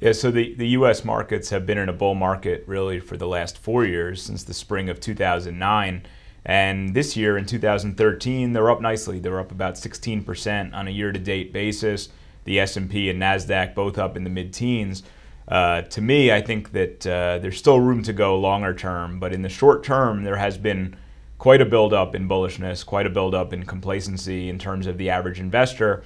Yeah, so the, the US markets have been in a bull market really for the last four years, since the spring of 2009. And this year in 2013, they're up nicely. They're up about 16% on a year-to-date basis. The S&P and Nasdaq both up in the mid-teens. Uh, to me, I think that uh, there's still room to go longer term, but in the short term, there has been quite a buildup in bullishness, quite a buildup in complacency in terms of the average investor.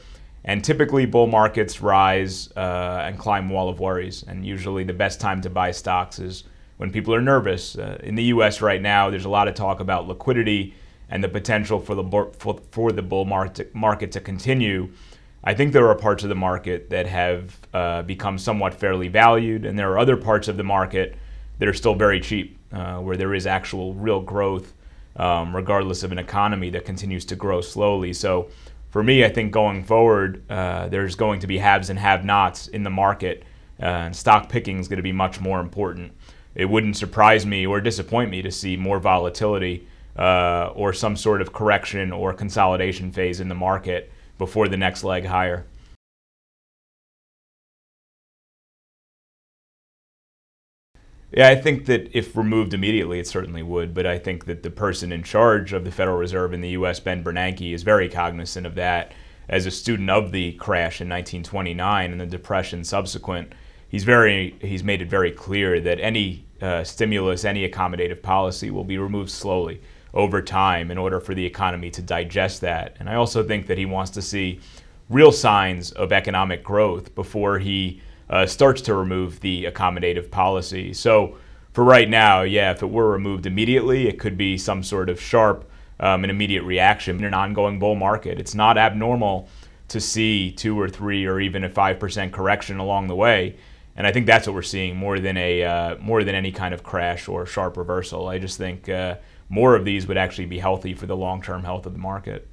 And typically, bull markets rise uh, and climb wall of worries. And usually, the best time to buy stocks is when people are nervous. Uh, in the U.S. right now, there's a lot of talk about liquidity and the potential for the for, for the bull market market to continue. I think there are parts of the market that have uh, become somewhat fairly valued, and there are other parts of the market that are still very cheap, uh, where there is actual real growth, um, regardless of an economy that continues to grow slowly. So for me, I think going forward, uh, there's going to be haves and have-nots in the market, uh, and stock picking is going to be much more important. It wouldn't surprise me or disappoint me to see more volatility uh, or some sort of correction or consolidation phase in the market before the next leg higher. Yeah, I think that if removed immediately, it certainly would. But I think that the person in charge of the Federal Reserve in the U.S., Ben Bernanke, is very cognizant of that. As a student of the crash in 1929 and the depression subsequent, he's very he's made it very clear that any uh, stimulus, any accommodative policy, will be removed slowly over time in order for the economy to digest that. And I also think that he wants to see real signs of economic growth before he uh, starts to remove the accommodative policy. So for right now, yeah, if it were removed immediately, it could be some sort of sharp um, and immediate reaction in an ongoing bull market. It's not abnormal to see two or three or even a five percent correction along the way, and I think that's what we're seeing more than a uh, more than any kind of crash or sharp reversal. I just think uh, more of these would actually be healthy for the long term health of the market.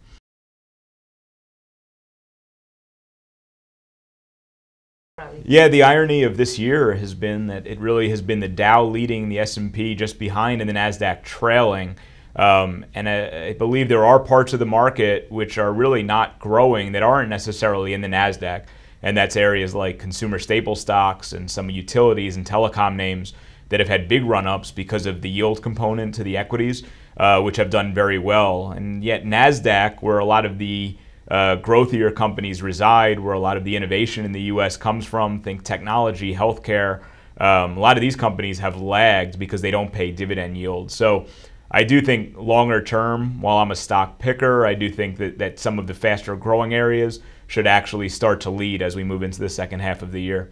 Yeah, the irony of this year has been that it really has been the Dow leading the S&P just behind and the Nasdaq trailing. Um, and I, I, believe there are parts of the market which are really not growing that aren't necessarily in the Nasdaq, and that's areas like consumer staple stocks and some utilities and telecom names that have had big run-ups because of the yield component to the equities, uh, which have done very well. And yet Nasdaq, where a lot of the uh, growthier companies reside, where a lot of the innovation in the US comes from. Think technology, healthcare. Um, a lot of these companies have lagged because they don't pay dividend yield. So I do think longer term, while I'm a stock picker, I do think that, that some of the faster growing areas should actually start to lead as we move into the second half of the year.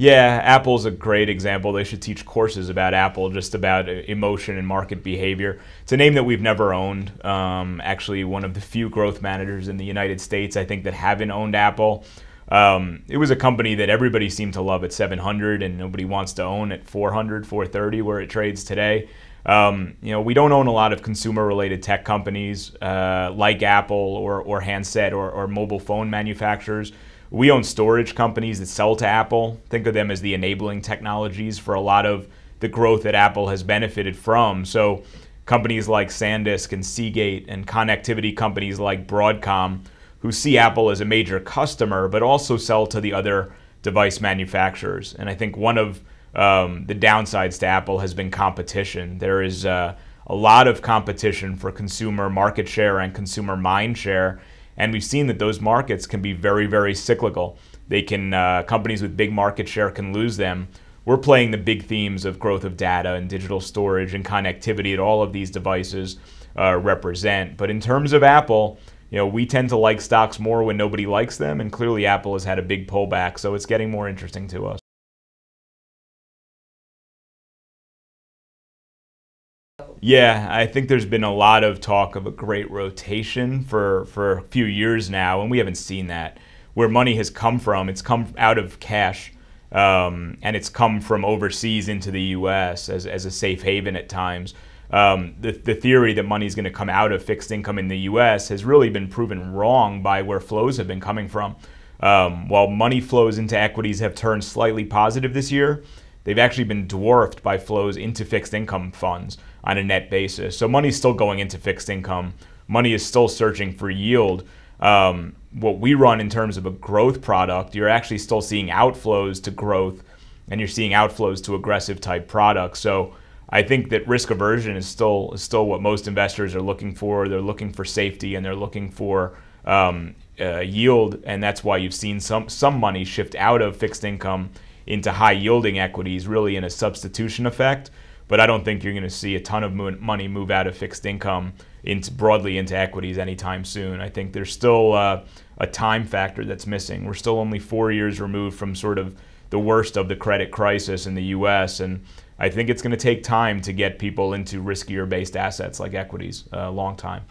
Yeah, Apple's a great example. They should teach courses about Apple, just about uh, emotion and market behavior. It's a name that we've never owned. Um, actually, one of the few growth managers in the United States, I think, that haven't owned Apple. Um, it was a company that everybody seemed to love at 700, and nobody wants to own at 400, 430, where it trades today. Um, you know, we don't own a lot of consumer-related tech companies uh, like Apple or, or handset or, or mobile phone manufacturers we own storage companies that sell to Apple. Think of them as the enabling technologies for a lot of the growth that Apple has benefited from. So companies like SanDisk and Seagate and connectivity companies like Broadcom who see Apple as a major customer but also sell to the other device manufacturers. And I think one of um, the downsides to Apple has been competition. There is uh, a lot of competition for consumer market share and consumer mind share. And we've seen that those markets can be very, very cyclical. They can, uh, companies with big market share can lose them. We're playing the big themes of growth of data and digital storage and connectivity that all of these devices uh, represent. But in terms of Apple, you know, we tend to like stocks more when nobody likes them, and clearly Apple has had a big pullback, so it's getting more interesting to us. Yeah, I think there's been a lot of talk of a great rotation for, for a few years now, and we haven't seen that. Where money has come from, it's come out of cash, um, and it's come from overseas into the U.S. as, as a safe haven at times. Um, the, the theory that money is going to come out of fixed income in the U.S. has really been proven wrong by where flows have been coming from. Um, while money flows into equities have turned slightly positive this year, they've actually been dwarfed by flows into fixed income funds on a net basis. So money's still going into fixed income. Money is still searching for yield. Um, what we run in terms of a growth product, you're actually still seeing outflows to growth and you're seeing outflows to aggressive type products. So I think that risk aversion is still is still what most investors are looking for. They're looking for safety and they're looking for um, uh, yield, and that's why you've seen some some money shift out of fixed income into high yielding equities really in a substitution effect. But I don't think you're going to see a ton of money move out of fixed income into broadly into equities anytime soon. I think there's still uh, a time factor that's missing. We're still only four years removed from sort of the worst of the credit crisis in the U.S. and I think it's going to take time to get people into riskier based assets like equities, a uh, long time.